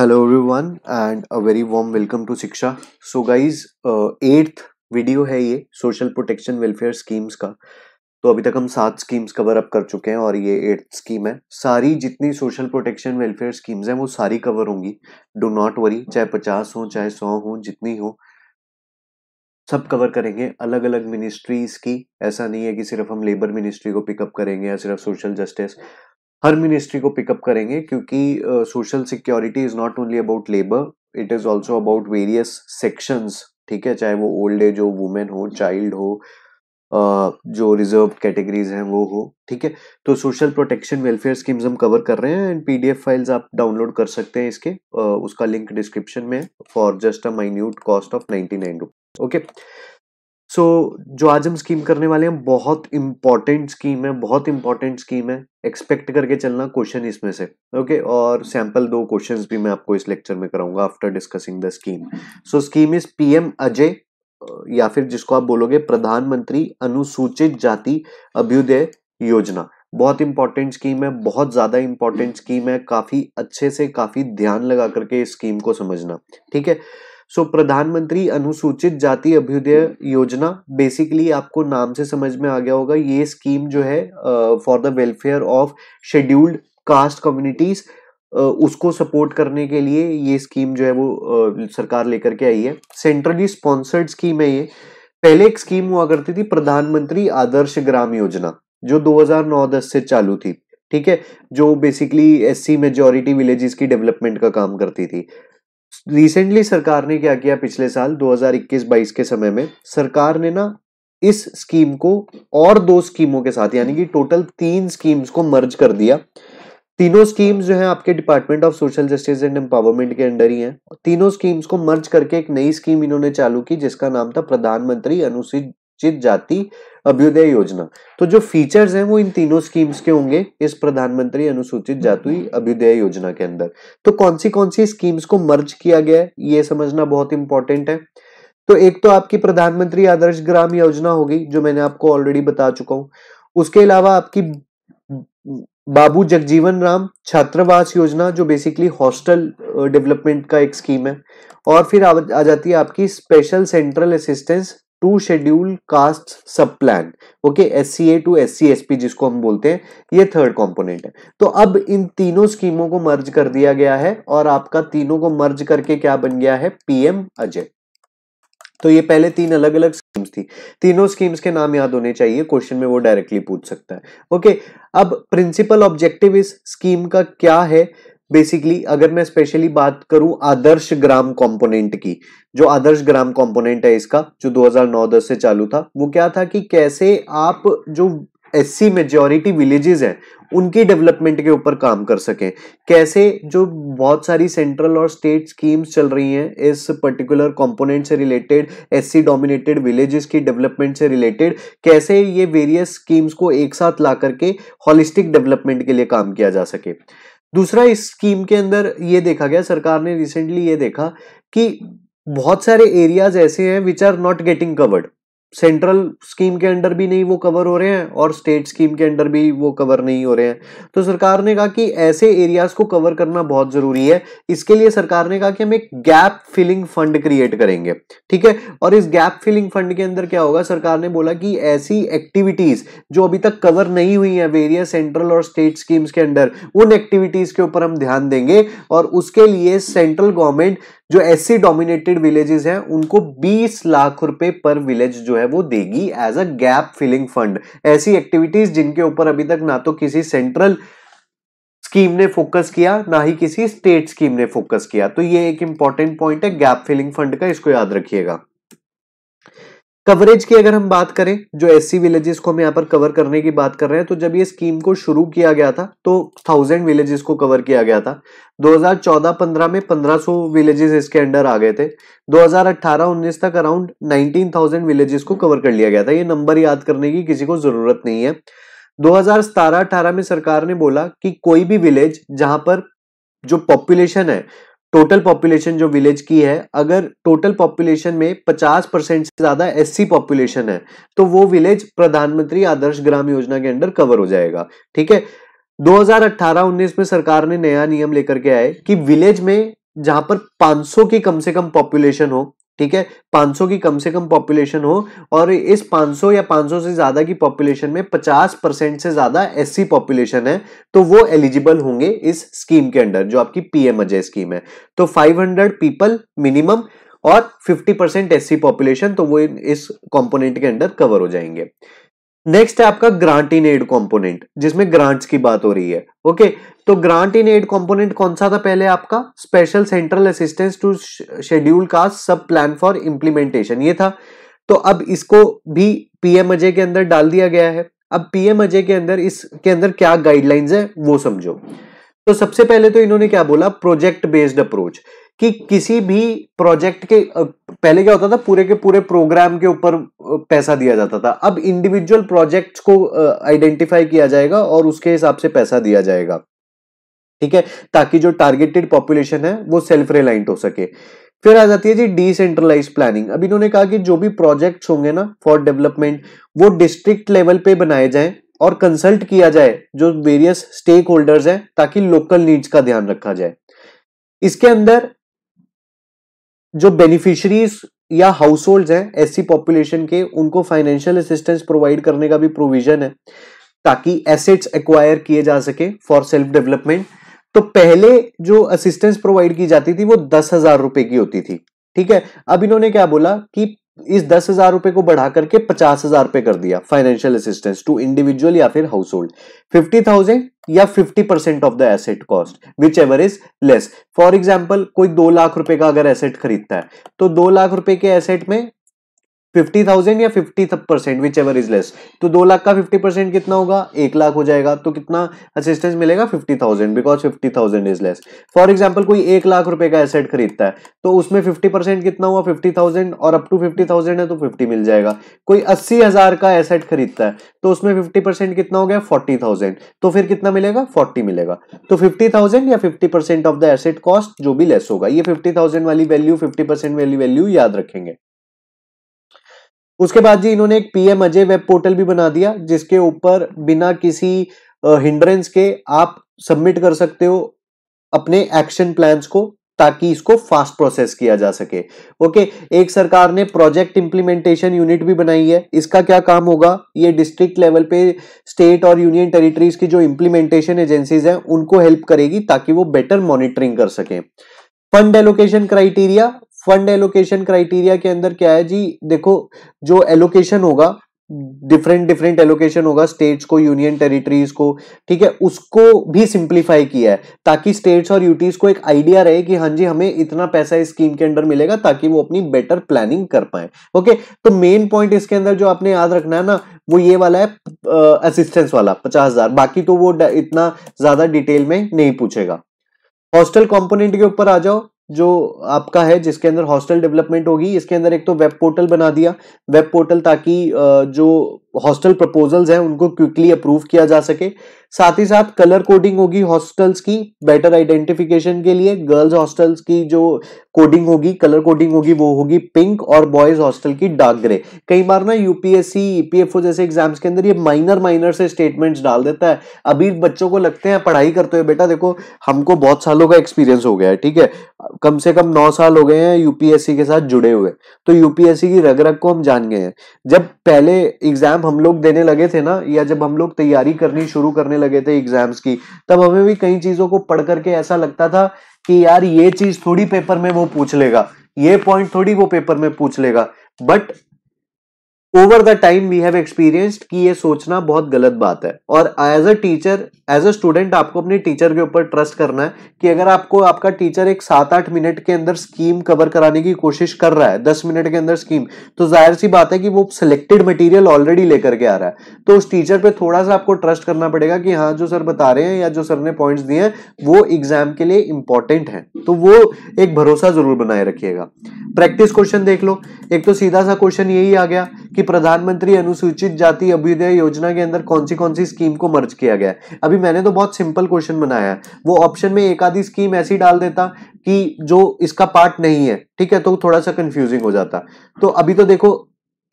Hello everyone and a very warm welcome to Shiksha so guys eighth uh, video है ये social protection welfare schemes का तो अभी तक हम सात स्कीम्स कवर अप कर चुके हैं और ये एट्थ स्कीम है सारी जितनी सोशल प्रोटेक्शन वेलफेयर स्कीम्स हैं वो सारी कवर होंगी डो नॉट वरी चाहे पचास हो चाहे सौ हों जितनी हो सब कवर करेंगे अलग अलग मिनिस्ट्रीज की ऐसा नहीं है कि सिर्फ हम लेबर मिनिस्ट्री को पिकअप करेंगे या सिर्फ सोशल जस्टिस हर मिनिस्ट्री को पिकअप करेंगे क्योंकि social security is not only about labour it is also about various sections ठीक है चाहे वो ओल्ड एज हो वुमेन हो चाइल्ड हो जो रिजर्व कैटेगरीज हैं वो हो ठीक है तो सोशल प्रोटेक्शन वेलफेयर स्कीम्स हम कवर कर रहे हैं एंड पीडीएफ फाइल्स आप डाउनलोड कर सकते हैं इसके उसका लिंक डिस्क्रिप्शन में for just a minute cost of ninety nine rupees okay so so, जो आज हम स्कीम करने वाले हैं बहुत इंपॉर्टेंट स्कीम है बहुत इंपॉर्टेंट स्कीम है एक्सपेक्ट करके चलना क्वेश्चन इसमें से ओके okay? और सैंपल दो क्वेश्चंस भी मैं आपको इस लेक्चर में कराऊंगा after discussing the scheme so scheme is PM Ajay या फिर जिसको आप बोलोगे प्रधानमंत्री अनुसूचित जाति अभ्युदय योजना बहुत इंपॉर्टेंट स्कीम है बहुत ज़्यादा इंपॉर्टेंट स्कीम है काफ़ी अच्छे से काफ़ी ध्यान लगा करके इस स्कीम को समझना ठीक है सो प्रधानमंत्री अनुसूचित जाति अभ्युदय योजना बेसिकली आपको नाम से समझ में आ गया होगा ये स्कीम जो है for the welfare of scheduled caste communities उसको सपोर्ट करने के लिए ये स्कीम जो है वो uh, सरकार लेकर के आई है सेंट्रली स्पॉन्सर्ड स्कीम है ये पहले एक स्कीम हुआ करती थी प्रधानमंत्री आदर्श ग्राम योजना जो 2009-10 से चालू थी ठीक है जो बेसिकली एससी मेजोरिटी विलेजेस की डेवलपमेंट का काम करती थी रिसेंटली सरकार ने क्या किया पिछले साल 2021-22 के समय में सरकार ने ना इस स्कीम को और दो स्कीमों के साथ यानी कि टोटल तीन स्कीम्स को मर्ज कर दिया तीनों स्कीम्स जो है आपके department of social justice and empowerment के अंडर ही हैं तीनों स्कीम्स को मर्ज करके एक नई स्कीम इन्होंने चालू की जिसका नाम था प्रधानमंत्री अनुसूचित अनुसूचित जाति अभ्युदय योजना तो जो फीचर्स हैं वो इन तीनों स्कीम्स के होंगे इस प्रधानमंत्री अनुसूचित जाति अभ्युदय योजना के अंदर तो कौन सी कौन सी स्कीम्स को मर्ज किया गया है ये समझना बहुत इंपॉर्टेंट है तो एक तो आपकी प्रधानमंत्री आदर्श ग्राम योजना होगी जो मैंने आपको ऑलरेडी बता चुका हूं उसके अलावा आपकी बाबू जगजीवन राम छात्रावास योजना जो बेसिकली हॉस्टल डेवलपमेंट का एक स्कीम है और फिर आ, आ जाती है आपकी special central assistance to schedule caste sub plan okay S C A to S C S P जिसको हम बोलते हैं ये थर्ड कॉम्पोनेंट है तो अब इन तीनों स्कीमों को मर्ज कर दिया गया है और आपका तीनों को मर्ज करके क्या बन गया है पीएम अजय तो ये पहले तीन अलग अलग स्कीम्स थी तीनों स्कीम्स के नाम याद होने चाहिए क्वेश्चन में वो डायरेक्टली पूछ सकता है ओके अब प्रिंसिपल ऑब्जेक्टिव इस स्कीम का क्या है बेसिकली अगर मैं स्पेशली बात करूं आदर्श ग्राम कंपोनेंट की जो आदर्श ग्राम कंपोनेंट है इसका जो 2009-10 से चालू था वो क्या था कि कैसे आप जो एस सी मेजोरिटी विलेजेस हैं उनकी डेवलपमेंट के ऊपर काम कर सकें कैसे जो बहुत सारी सेंट्रल और स्टेट स्कीम्स चल रही हैं इस पर्टिकुलर कंपोनेंट से रिलेटेड एससी डोमिनेटेड विलेजेस की डेवलपमेंट से रिलेटेड कैसे ये वेरियस स्कीम्स को एक साथ ला करके हॉलिस्टिक डेवलपमेंट के लिए काम किया जा सके दूसरा इस स्कीम के अंदर ये देखा गया सरकार ने रिसेंटली ये देखा कि बहुत सारे एरियाज ऐसे हैं which are not getting covered central scheme के अंडर भी नहीं वो कवर हो रहे हैं और स्टेट स्कीम के अंडर भी वो कवर नहीं हो रहे हैं तो सरकार ने कहा कि ऐसे एरियाज को कवर करना बहुत जरूरी है इसके लिए सरकार ने कहा कि हम एक गैप फिलिंग फंड क्रिएट करेंगे ठीक है और इस गैप फिलिंग फंड के अंदर क्या होगा सरकार ने बोला कि ऐसी एक्टिविटीज जो अभी तक कवर नहीं हुई है वेरियस सेंट्रल और स्टेट स्कीम्स के अंडर उन एक्टिविटीज के ऊपर हम ध्यान देंगे और उसके लिए सेंट्रल गवर्नमेंट जो एससी डोमिनेटेड विलेजेस हैं उनको 20 लाख रुपए पर विलेज जो है है वो देगी as a gap filling fund ऐसी एक्टिविटीज जिनके ऊपर अभी तक ना तो किसी सेंट्रल स्कीम ने फोकस किया ना ही किसी स्टेट स्कीम ने फोकस किया तो ये एक इंपॉर्टेंट पॉइंट है गैप फिलिंग फंड का इसको याद रखिएगा कवरेज की अगर हम बात करें जो एस सी विलेजेस को हम यहाँ पर कवर करने की बात कर रहे हैं तो जब ये स्कीम को शुरू किया गया था तो थाउजेंड विलेजेस को कवर किया गया था 2014-15 में 1500 विलेजेस इसके अंडर आ गए थे 2018-19 तक अराउंड 19,000 विलेजेस को कवर कर लिया गया था ये नंबर याद करने की किसी को जरूरत नहीं है दो हजार में सरकार ने बोला कि कोई भी विलेज जहां पर जो पॉपुलेशन है टोटल पॉपुलेशन जो विलेज की है अगर टोटल पॉपुलेशन में 50 परसेंट से ज्यादा एससी पॉपुलेशन है तो वो विलेज प्रधानमंत्री आदर्श ग्राम योजना के अंडर कवर हो जाएगा ठीक है 2018-19 में सरकार ने नया नियम लेकर के आए कि विलेज में जहां पर 500 की कम से कम पॉपुलेशन हो ठीक है 500 की कम से कम पॉपुलेशन हो और इस 500 या 500 से ज़्यादा की पॉपुलेशन में 50 परसेंट से ज़्यादा एससी पॉपुलेशन है तो वो एलिजिबल होंगे इस स्कीम के अंडर जो आपकी पीएम अजय स्कीम है तो 500 पीपल मिनिमम और 50 परसेंट एस पॉपुलेशन तो वो इस कंपोनेंट के अंडर कवर हो जाएंगे नेक्स्ट है आपका ग्रांट इन एड कॉम्पोनेंट जिसमें ग्रांट्स की बात हो रही है ओके तो ग्रांट इन एड कॉम्पोनेंट कौन सा था पहले आपका special central assistance to schedule caste sub plan for implementation ये था तो अब इसको भी पीएम अजय के अंदर डाल दिया गया है अब पीएम अजय के अंदर इसके अंदर क्या गाइडलाइंस है वो समझो तो सबसे पहले तो इन्होंने क्या बोला प्रोजेक्ट बेस्ड अप्रोच कि किसी भी प्रोजेक्ट के पहले क्या होता था पूरे के पूरे प्रोग्राम के ऊपर पैसा दिया जाता था अब इंडिविजुअल प्रोजेक्ट को आइडेंटिफाई किया जाएगा और उसके हिसाब से पैसा दिया जाएगा ठीक है ताकि जो टारगेटेड पॉपुलेशन है वो सेल्फ रिलाइंट हो सके फिर आ जाती है जी डिसेंट्रलाइज प्लानिंग अब इन्होंने कहा कि जो भी प्रोजेक्ट्स होंगे ना फॉर डेवलपमेंट वो डिस्ट्रिक्ट लेवल पे बनाए जाएं और कंसल्ट किया जाए जो वेरियस स्टेक होल्डर्स हैं ताकि लोकल नीड्स का ध्यान रखा जाए इसके अंदर जो बेनिफिशरीज या हाउस होल्ड हैं सी पॉपुलेशन के उनको फाइनेंशियल असिस्टेंस प्रोवाइड करने का भी प्रोविजन है ताकि एसेट्स एक्वायर किए जा सके फॉर सेल्फ डेवलपमेंट तो पहले जो असिस्टेंस प्रोवाइड की जाती थी वो दस हजार रुपए की होती थी ठीक है अब इन्होंने क्या बोला कि इस दस हजार रुपए को बढ़ा करके पचास हजार रुपए कर दिया फाइनेंशियल असिस्टेंस टू इंडिविजुअल या फिर हाउस होल्ड फिफ्टी थाउजेंड या 50 percent of the asset cost whichever is less for example कोई दो लाख रुपए का अगर एसेट खरीदता है तो दो लाख रुपए के एसेट में फिफ्टी थाउजेंड या fifty percent whichever is less तो दो लाख का फिफ्टी परसेंट कितना होगा एक लाख हो जाएगा तो कितना असिस्टेंस मिलेगा fifty thousand because fifty thousand is less for example कोई एक लाख रुपए का एसेट खरीदता है तो उसमें फिफ्टी परसेंट कितना हुआ फिफ्टी थाउजेंड और अप टू फिफ्टी थाउजेंड है तो फिफ्टी मिल जाएगा कोई अस्सी हजार का एसेट खरीदता है तो उसमें फिफ्टी परसेंट कितना हो गया फोर्टी थाउजेंड तो फिर कितना मिलेगा फोर्टी मिलेगा तो फिफ्टी थाउजेंड या fifty percent of the asset cost जो भी लेस होगा ये फिफ्टी थाउजेंड वाली वैल्यू फिफ्टी परसेंट वाली वैल्यू याद रखेंगे उसके बाद जी इन्होंने एक पीएम अजय वेब पोर्टल भी बना दिया जिसके ऊपर बिना किसी हिंड्रेंस के आप सबमिट कर सकते हो अपने एक्शन प्लान्स को ताकि इसको फास्ट प्रोसेस किया जा सके ओके एक सरकार ने प्रोजेक्ट इंप्लीमेंटेशन यूनिट भी बनाई है इसका क्या काम होगा ये डिस्ट्रिक्ट लेवल पे स्टेट और यूनियन टेरिटरीज की जो इंप्लीमेंटेशन एजेंसीज हैं उनको हेल्प करेगी ताकि वो बेटर मॉनिटरिंग कर सके fund allocation criteria fund allocation criteria के अंदर क्या है जी देखो जो एलोकेशन होगा डिफरेंट डिफरेंट एलोकेशन होगा स्टेट्स को यूनियन टेरिटरीज को ठीक है उसको भी सिंप्लीफाई किया है ताकि स्टेट्स और यूटीज को एक आइडिया रहे कि हाँ जी हमें इतना पैसा इस स्कीम के अंदर मिलेगा ताकि वो अपनी बेटर प्लानिंग कर पाए ओके तो मेन पॉइंट इसके अंदर जो आपने याद रखना है ना वो ये वाला है असिस्टेंस वाला पचास हजार बाकी तो वो इतना ज्यादा डिटेल में नहीं पूछेगा हॉस्टल कॉम्पोनेंट के ऊपर आ जाओ जो आपका है जिसके अंदर हॉस्टल डेवलपमेंट होगी इसके अंदर एक तो वेब पोर्टल बना दिया वेब पोर्टल ताकि जो हॉस्टल प्रपोजल्स हैं उनको क्विकली अप्रूव किया जा सके साथ ही साथ कलर कोडिंग होगी हॉस्टल्स की बेटर आइडेंटिफिकेशन के लिए गर्ल्स हॉस्टल्स की जो कोडिंग होगी कलर कोडिंग होगी वो होगी पिंक और बॉयज हॉस्टल की डार्क ग्रे कई बार ना यूपीएससी ईपीएफओ जैसे एग्जाम्स के अंदर ये माइनर माइनर से स्टेटमेंट्स डाल देता है अभी बच्चों को लगते हैं पढ़ाई करते हुए बेटा देखो हमको बहुत सालों का एक्सपीरियंस हो गया है ठीक है कम से कम नौ साल हो गए हैं यूपीएससी के साथ जुड़े हुए तो यूपीएससी की रग रग को हम जान गए हैं जब पहले एग्जाम हम लोग देने लगे थे ना या जब हम लोग तैयारी करनी शुरू करने लगे थे एग्जाम्स की तब हमें भी कई चीजों को पढ़ करके ऐसा लगता था कि यार ये चीज थोड़ी पेपर में वो पूछ लेगा ये पॉइंट थोड़ी वो पेपर में पूछ लेगा but over the time we have experienced कि ये सोचना बहुत गलत बात है और as a teacher as a student आपको अपने टीचर के ऊपर ट्रस्ट करना है कि अगर आपको आपका टीचर एक सात आठ मिनट के अंदर स्कीम कवर कराने की कोशिश कर रहा है दस मिनट के अंदर स्कीम तो जाहिर सी बात है कि वो सिलेक्टेड मटीरियल ऑलरेडी लेकर के आ रहा है तो उस टीचर पर थोड़ा सा आपको ट्रस्ट करना पड़ेगा कि हाँ जो सर बता रहे हैं या जो सर ने पॉइंट्स दिए हैं वो एग्जाम के लिए इंपॉर्टेंट है तो वो एक भरोसा जरूर बनाए रखिएगा प्रैक्टिस क्वेश्चन देख लो एक तो सीधा सा क्वेश्चन यही आ गया कि प्रधानमंत्री अनुसूचित जाति अभ्युदय योजना के अंदर कौन सी कौन सी स्कीम को मर्ज किया गया है अभी मैंने तो बहुत सिंपल क्वेश्चन बनाया है वो ऑप्शन में एक आधी स्कीम ऐसी डाल देता कि जो इसका पार्ट नहीं है ठीक है तो थोड़ा सा कंफ्यूजिंग हो जाता तो अभी तो देखो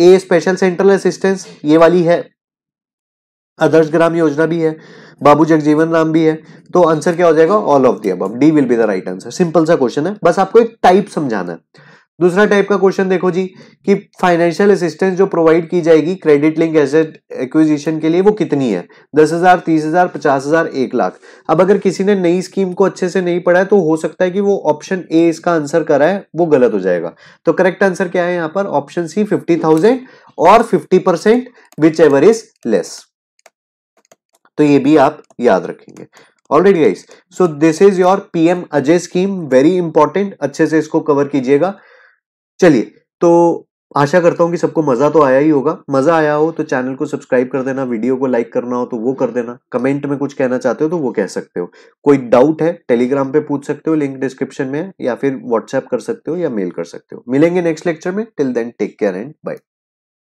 ए स्पेशल सेंट्रल असिस्टेंस ये वाली है आदर्श ग्राम योजना भी है बाबू जगजीवन राम भी है तो आंसर क्या हो जाएगा all of the above D will be the right answer simple सा क्वेश्चन है बस आपको एक टाइप समझाना है दूसरा टाइप का क्वेश्चन देखो जी कि फाइनेंशियल असिस्टेंस जो प्रोवाइड की जाएगी क्रेडिट लिंक एसेट एक्विजिशन के लिए वो कितनी है दस हजार तीस हजार पचास हजार एक लाख अब अगर किसी ने नई स्कीम को अच्छे से नहीं पढ़ा है तो हो सकता है कि वो ऑप्शन ए इसका आंसर करा है वो गलत हो जाएगा तो करेक्ट आंसर क्या है यहां पर ऑप्शन सी फिफ्टी थाउजेंड और fifty percent whichever is less तो ये भी आप याद रखेंगे already guys so this is your PM Ajay scheme very important अच्छे से इसको कवर कीजिएगा चलिए तो आशा करता हूं कि सबको मजा तो आया ही होगा मजा आया हो तो चैनल को सब्सक्राइब कर देना वीडियो को लाइक करना हो तो वो कर देना कमेंट में कुछ कहना चाहते हो तो वो कह सकते हो कोई डाउट है टेलीग्राम पे पूछ सकते हो लिंक डिस्क्रिप्शन में या फिर व्हाट्सएप कर सकते हो या मेल कर सकते हो मिलेंगे नेक्स्ट लेक्चर में till then take care and bye